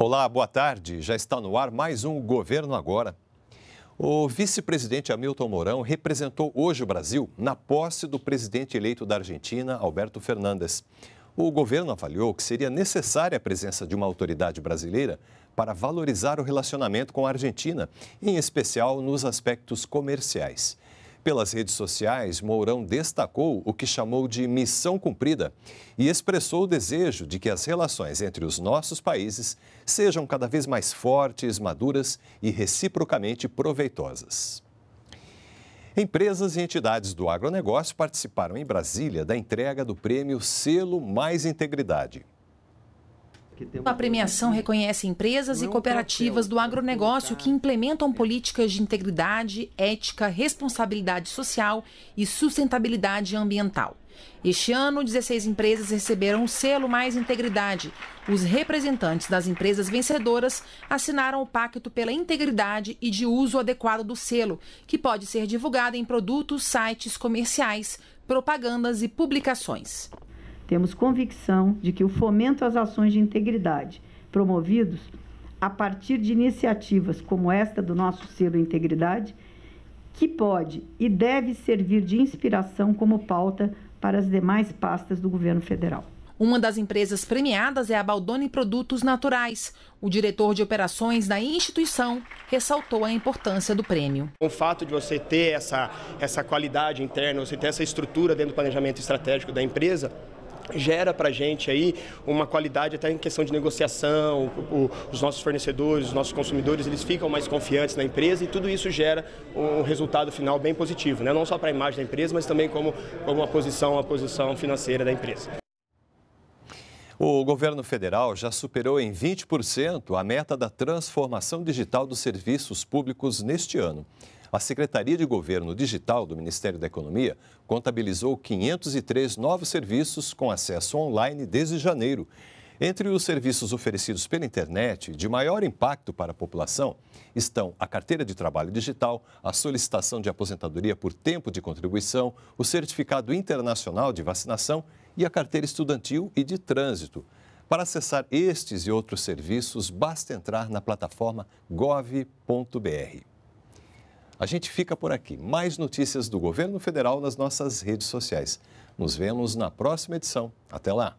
Olá, boa tarde. Já está no ar mais um Governo Agora. O vice-presidente Hamilton Mourão representou hoje o Brasil na posse do presidente eleito da Argentina, Alberto Fernandes. O governo avaliou que seria necessária a presença de uma autoridade brasileira para valorizar o relacionamento com a Argentina, em especial nos aspectos comerciais. Pelas redes sociais, Mourão destacou o que chamou de missão cumprida e expressou o desejo de que as relações entre os nossos países sejam cada vez mais fortes, maduras e reciprocamente proveitosas. Empresas e entidades do agronegócio participaram em Brasília da entrega do prêmio Selo Mais Integridade. A premiação reconhece empresas e cooperativas do agronegócio que implementam políticas de integridade, ética, responsabilidade social e sustentabilidade ambiental. Este ano, 16 empresas receberam o selo Mais Integridade. Os representantes das empresas vencedoras assinaram o Pacto pela Integridade e de Uso Adequado do Selo, que pode ser divulgado em produtos, sites comerciais, propagandas e publicações. Temos convicção de que o fomento às ações de integridade promovidos a partir de iniciativas como esta do nosso selo Integridade, que pode e deve servir de inspiração como pauta para as demais pastas do governo federal. Uma das empresas premiadas é a Baldoni Produtos Naturais. O diretor de operações da instituição ressaltou a importância do prêmio. O fato de você ter essa, essa qualidade interna, você ter essa estrutura dentro do planejamento estratégico da empresa, gera para a gente aí uma qualidade até em questão de negociação, o, o, os nossos fornecedores, os nossos consumidores, eles ficam mais confiantes na empresa e tudo isso gera um resultado final bem positivo, né? não só para a imagem da empresa, mas também como, como uma posição, uma posição financeira da empresa. O governo federal já superou em 20% a meta da transformação digital dos serviços públicos neste ano a Secretaria de Governo Digital do Ministério da Economia contabilizou 503 novos serviços com acesso online desde janeiro. Entre os serviços oferecidos pela internet de maior impacto para a população estão a carteira de trabalho digital, a solicitação de aposentadoria por tempo de contribuição, o certificado internacional de vacinação e a carteira estudantil e de trânsito. Para acessar estes e outros serviços, basta entrar na plataforma gov.br. A gente fica por aqui. Mais notícias do governo federal nas nossas redes sociais. Nos vemos na próxima edição. Até lá!